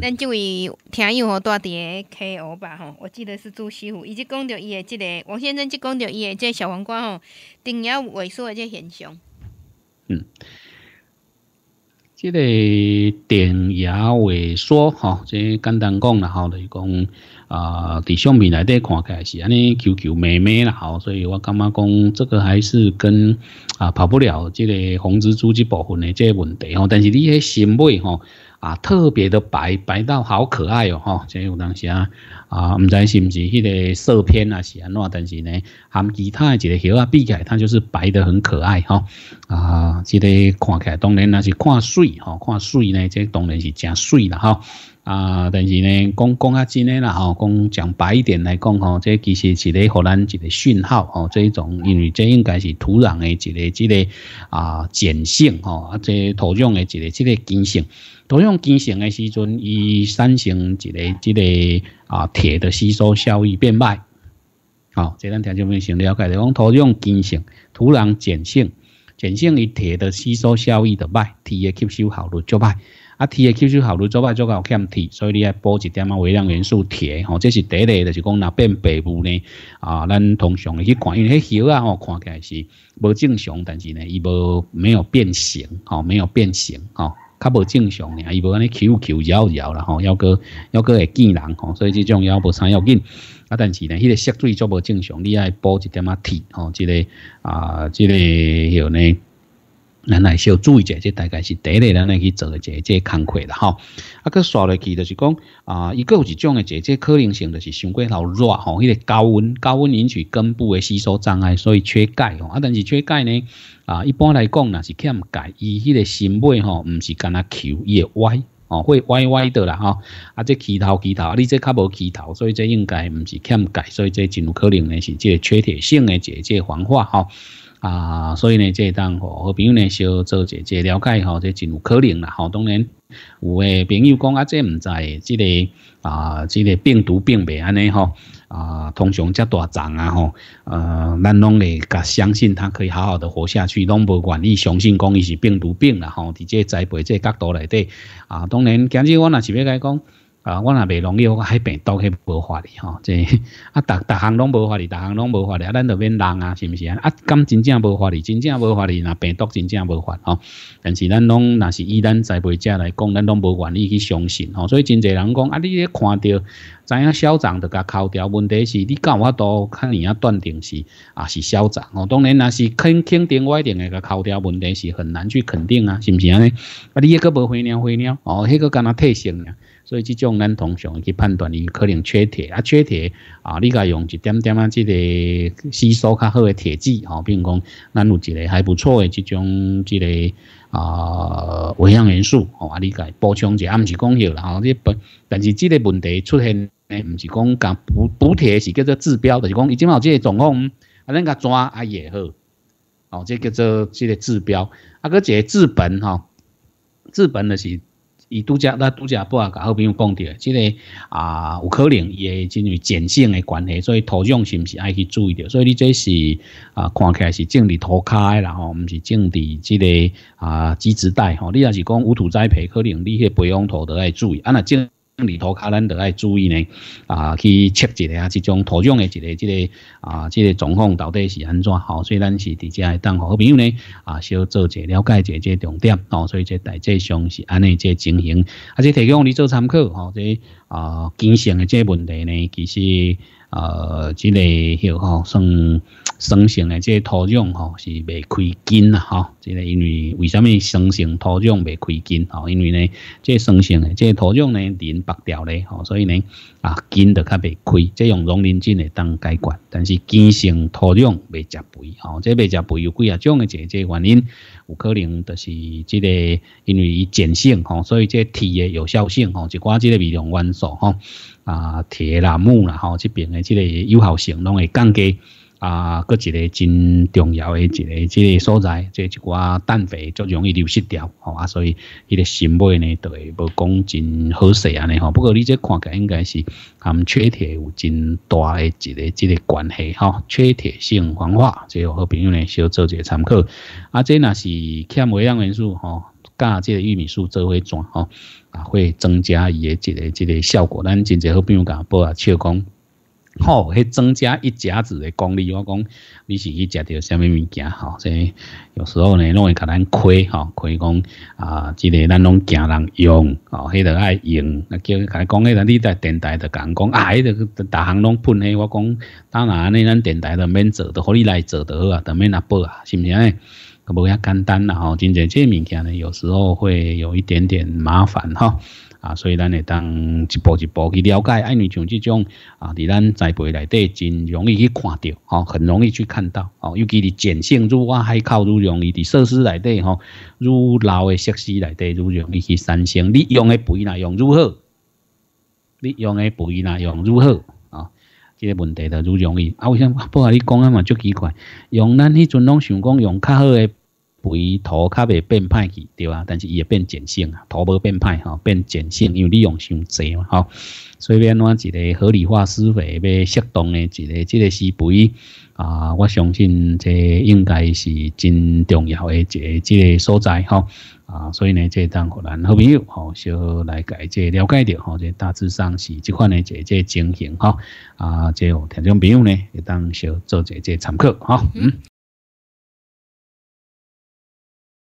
咱这位听友吼，住伫诶 K O 吧吼，我记得是朱师傅，伊即讲着伊诶即个王先生，即讲着伊即个小黄瓜吼，电压萎缩的个现象。嗯，这个电压萎缩吼，即简单讲啦吼，就是讲啊，伫相片内底看起来是安尼，求求美美啦吼，所以我感觉讲这个还是跟啊跑不了即个红蜘蛛即部分的即个问题吼，但是你迄心肺吼。啊，特别的白白到好可爱哦，哈！即有当时啊，啊，唔知是唔是迄个色偏啊，是安怎？但是呢，含其他一个叶啊，比起来，它就是白的很可爱，哈！啊，即个看起来当然那是看水，哈，看水呢，即当然是真水了，哈。啊，但是呢，讲讲较真诶啦吼，讲讲白一点来讲吼，这其实是一个咱一个讯号吼，这一种因为这应该是土壤诶一个一个啊碱性吼，啊这土壤诶一个这个碱性，土壤碱性的时阵，伊产生一个一个啊铁的吸收效益变慢，好，这咱听众朋友先了解，就讲土壤碱性，土壤碱性，碱性，伊铁的吸收效益的慢，铁的吸收效率就慢。啊，铁的吸收效率做歹做够欠铁，所以你爱补一点啊微量元素铁，吼，这是第一的，就是讲若变白雾呢，啊，咱通常去看，因为那叶啊，吼，看起来是无正常，但是呢，伊无没有变形，吼，没有变形，吼，较无正常呢，伊无安尼翘翘摇摇啦吼，要个要个会见人，吼，所以这种要无啥要紧，啊，但是呢，迄个血水做无正常，你爱补一点啊铁，吼，这个啊，这个有呢。咱来小注意一下，这大概是第一人来去做的这这工课啦。哈。啊，佮刷落去就是讲啊，伊个有一种的这这可能性就是伤过老热吼，迄个高温高温引起根部的吸收障碍，所以缺钙吼。啊，但是缺钙呢啊，一般来讲若是欠钙，伊迄个心叶吼，唔是干那球，伊会歪哦，会歪歪的啦吼啊，这起头起头，你这较无起头，所以这应该唔是欠钙，所以这真有可能呢是这缺铁性的这这黄化吼。啊，所以呢，这当吼，朋友呢，小做一、这了解吼，这真有可能啦，吼。当然，有诶朋友讲啊，这唔在，即个啊，即个病毒病未安尼吼啊，通常遮大长啊吼，呃，咱拢会噶相信他可以好好的活下去，拢无愿意相信讲伊是病毒病啦吼。伫这栽培这角度内底啊，当然，今日我若是要来讲。啊，我若袂容易，我害病毒去无法哩吼！即啊，逐逐项拢无法哩，逐项拢无法哩啊！咱这免人啊，是毋是啊？啊，敢真正无法哩，真正无法哩，若病毒真正无法吼！但是咱拢若是以咱栽培者来讲，咱拢无愿意去相信吼。所以真侪人讲啊，你咧看着知影消长着甲敲条问题是，你有我度看尼啊断定是啊是嚣张。哦，当然若是肯肯定我一定会甲敲条问题是很难去肯定啊，是毋是安尼？啊，你迄个无飞鸟飞鸟，哦，迄个敢若退性。所以，即种咱通常去判断，伊可能缺铁啊，缺铁啊，你该用一点点啊，即个吸收较好诶铁剂，吼，比如讲咱有一个还不错诶，即种即个啊微量元素，吼啊，你该补充一下，毋是讲迄啦，吼，本但是即个问题出现，诶，毋是讲讲补补铁是叫做治标，就是讲伊即卖即个状况，啊，恁家抓啊也好，哦，即叫做即个治标，啊，个即治本吼，治本就是。伊拄则咱拄则不啊？甲好朋友讲着，即个啊有可能伊会因为碱性的关系，所以土壤是毋是爱去注意着？所以你这是啊，看起来是种伫土诶，然后毋是种伫即个啊基质带吼。你若是讲无土栽培，可能你迄培养土都爱注意，啊那种。二头卡，咱得来注意呢。啊，去测一下这种土壤的一个、这个啊、这个状况到底是安怎？吼，所以咱是伫遮只当好朋友呢。啊，小做者了解者下这重点。吼，所以这大致上是安尼这情形，而且提供你做参考。吼，这啊，经常的这问题呢，其实。呃，这迄吼生生性即个土壤吼是未开根啊吼，这个因为为什么生性土壤未开根？吼，因为呢，这生性即、这土壤呢磷白掉咧吼，所以呢啊根就较未开。即用农磷真会当解决，但是根性土壤未食肥，吼，即未食肥有几啊种的即个原因，有可能就是这个因为碱性吼，所以个铁的有效性吼就寡即个微量元素吼。啊，铁啦、木啦，吼，这边的这个有效性拢会降低，啊，搁一个真重要的一个、即个所在，这一寡氮肥就容易流失掉，好啊，所以迄个新买呢，都会无讲真好势安尼吼。不过你这看起来应该是含缺铁有真大的一个、即个关系，吼，缺铁性黄化，这后好朋友呢小做一个参考，啊，这那是欠微量元素，吼。干这个玉米素做伙怎吼？啊会增加伊的一个一个效果。咱真侪好友甲我报啊，笑讲吼，去增加一甲子的功力。我讲你是去食着啥物物件吼？这有时候呢，拢会甲咱亏吼。亏讲啊，即个咱拢惊人用吼，迄个爱用。啊，叫甲讲，那你在电台人讲讲，哎，大行拢喷起。我讲当安尼，咱电台的免做，都互你来做都好啊，都免阿报啊，是毋是？安尼？无要简单啦吼，真侪这物件呢，有时候会有一点点麻烦哈啊，所以咱也当一步一步去了解。安尼像这种啊，伫咱栽培内底真容易去看到，吼，很容易去看到啊。尤其伫碱性愈挖海靠愈容易的设施内底吼，愈老的设施内底愈容易去产生。你用的肥那用如何？你用的肥那用如何这个问题就愈容易。啊，为什么？不和你讲啊嘛，足奇怪。用咱迄阵拢想讲用较好的肥土较会变歹去，对啊，但是伊会变碱性啊，土无变歹吼，变碱性，因为利用伤济嘛吼。所以变怎一个合理化施肥，要适当的一个即个施肥啊，我相信这应该是真重要的一个即个所在吼啊。所以呢，这当互咱好朋友吼，小来解这了解着吼，这大致上是即款的这这情形吼啊，这听众朋友呢会当小做这这参考吼。嗯。